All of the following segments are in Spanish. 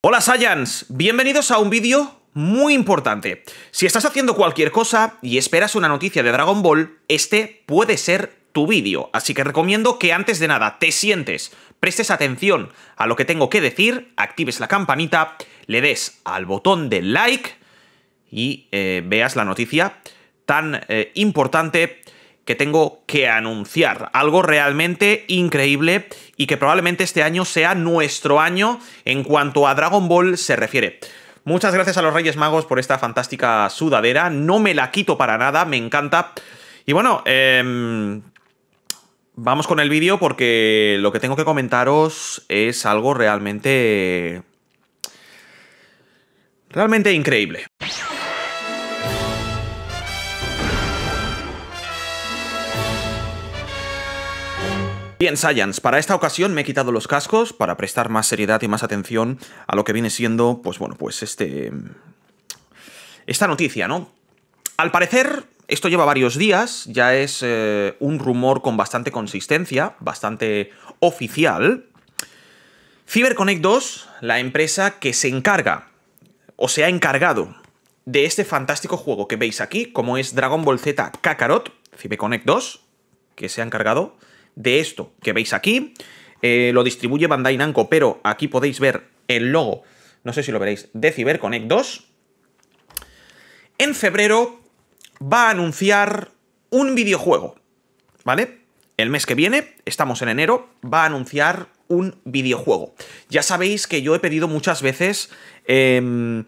Hola Saiyans, bienvenidos a un vídeo muy importante. Si estás haciendo cualquier cosa y esperas una noticia de Dragon Ball, este puede ser tu vídeo, así que recomiendo que antes de nada te sientes, prestes atención a lo que tengo que decir, actives la campanita, le des al botón de like y eh, veas la noticia tan eh, importante que tengo que anunciar. Algo realmente increíble y que probablemente este año sea nuestro año en cuanto a Dragon Ball se refiere. Muchas gracias a los Reyes Magos por esta fantástica sudadera. No me la quito para nada, me encanta. Y bueno, em, vamos con el vídeo porque lo que tengo que comentaros es algo realmente... Realmente increíble. Bien, Science, para esta ocasión me he quitado los cascos para prestar más seriedad y más atención a lo que viene siendo, pues bueno, pues este... Esta noticia, ¿no? Al parecer, esto lleva varios días, ya es eh, un rumor con bastante consistencia, bastante oficial. CyberConnect 2, la empresa que se encarga, o se ha encargado, de este fantástico juego que veis aquí, como es Dragon Ball Z Kakarot, CyberConnect 2, que se ha encargado de esto que veis aquí. Eh, lo distribuye Bandai Namco, pero aquí podéis ver el logo, no sé si lo veréis, de CyberConnect 2. En febrero va a anunciar un videojuego, ¿vale? El mes que viene, estamos en enero, va a anunciar un videojuego. Ya sabéis que yo he pedido muchas veces... Em,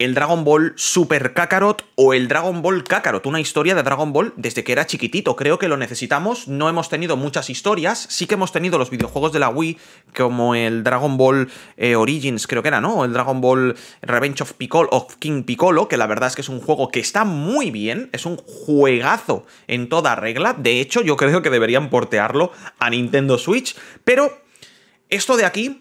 el Dragon Ball Super Kakarot o el Dragon Ball Kakarot, una historia de Dragon Ball desde que era chiquitito. Creo que lo necesitamos, no hemos tenido muchas historias, sí que hemos tenido los videojuegos de la Wii, como el Dragon Ball eh, Origins, creo que era, ¿no? El Dragon Ball Revenge of, Piccolo, of King Piccolo, que la verdad es que es un juego que está muy bien, es un juegazo en toda regla. De hecho, yo creo que deberían portearlo a Nintendo Switch, pero esto de aquí...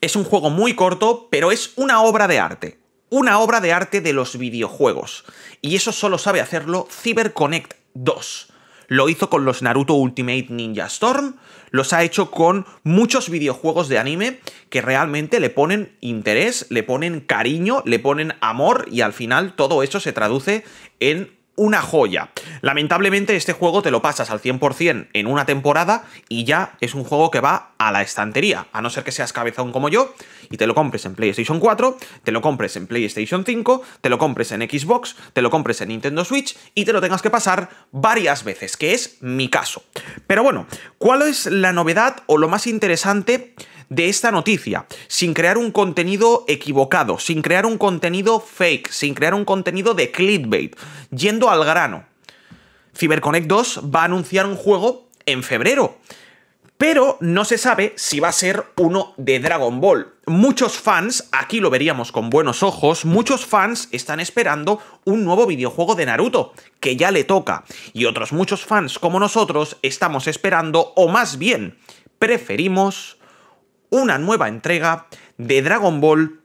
Es un juego muy corto, pero es una obra de arte una obra de arte de los videojuegos. Y eso solo sabe hacerlo CyberConnect 2. Lo hizo con los Naruto Ultimate Ninja Storm, los ha hecho con muchos videojuegos de anime que realmente le ponen interés, le ponen cariño, le ponen amor y al final todo eso se traduce en una joya. Lamentablemente este juego te lo pasas al 100% en una temporada y ya es un juego que va a la estantería, a no ser que seas cabezón como yo y te lo compres en PlayStation 4, te lo compres en PlayStation 5, te lo compres en Xbox, te lo compres en Nintendo Switch y te lo tengas que pasar varias veces, que es mi caso. Pero bueno, ¿cuál es la novedad o lo más interesante de esta noticia, sin crear un contenido equivocado, sin crear un contenido fake, sin crear un contenido de clickbait, yendo al grano. CyberConnect 2 va a anunciar un juego en febrero, pero no se sabe si va a ser uno de Dragon Ball. Muchos fans, aquí lo veríamos con buenos ojos, muchos fans están esperando un nuevo videojuego de Naruto, que ya le toca, y otros muchos fans como nosotros estamos esperando, o más bien, preferimos una nueva entrega de Dragon Ball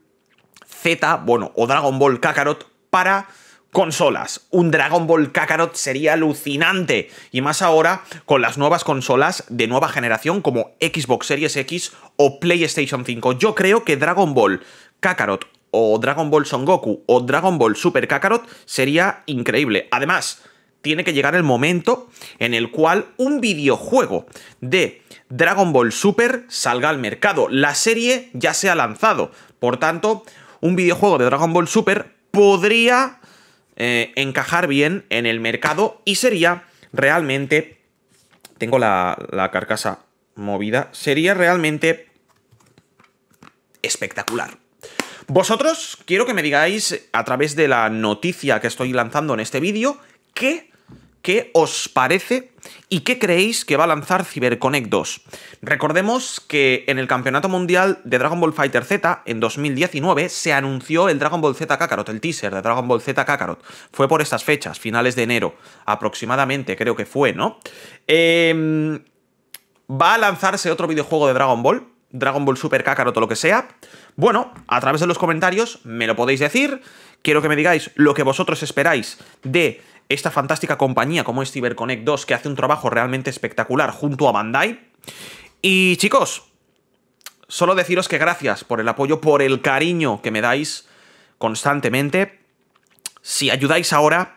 Z, bueno, o Dragon Ball Kakarot para consolas. Un Dragon Ball Kakarot sería alucinante. Y más ahora con las nuevas consolas de nueva generación como Xbox Series X o PlayStation 5. Yo creo que Dragon Ball Kakarot o Dragon Ball Son Goku o Dragon Ball Super Kakarot sería increíble. Además, tiene que llegar el momento en el cual un videojuego de Dragon Ball Super salga al mercado. La serie ya se ha lanzado. Por tanto, un videojuego de Dragon Ball Super podría eh, encajar bien en el mercado y sería realmente... Tengo la, la carcasa movida. Sería realmente espectacular. Vosotros quiero que me digáis a través de la noticia que estoy lanzando en este vídeo qué qué os parece y qué creéis que va a lanzar CyberConnect 2. Recordemos que en el Campeonato Mundial de Dragon Ball Fighter Z en 2019 se anunció el Dragon Ball Z Kakarot, el teaser de Dragon Ball Z Kakarot. Fue por estas fechas, finales de enero aproximadamente, creo que fue, ¿no? Em, va a lanzarse otro videojuego de Dragon Ball, Dragon Ball Super Kakarot o lo que sea. Bueno, a través de los comentarios me lo podéis decir. Quiero que me digáis lo que vosotros esperáis de esta fantástica compañía como es CyberConnect 2, que hace un trabajo realmente espectacular junto a Bandai. Y chicos, solo deciros que gracias por el apoyo, por el cariño que me dais constantemente. Si ayudáis ahora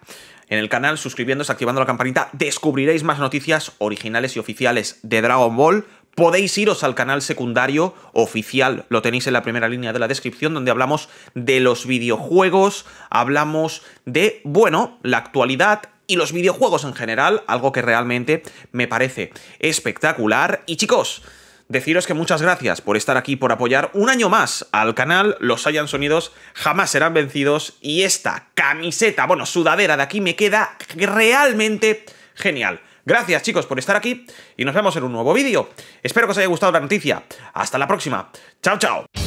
en el canal suscribiéndose, activando la campanita, descubriréis más noticias originales y oficiales de Dragon Ball Podéis iros al canal secundario oficial, lo tenéis en la primera línea de la descripción, donde hablamos de los videojuegos, hablamos de, bueno, la actualidad, y los videojuegos en general, algo que realmente me parece espectacular. Y chicos, deciros que muchas gracias por estar aquí, por apoyar un año más al canal. Los hayan sonidos jamás serán vencidos y esta camiseta, bueno, sudadera de aquí me queda realmente genial. Gracias chicos por estar aquí y nos vemos en un nuevo vídeo. Espero que os haya gustado la noticia. Hasta la próxima. Chao, chao.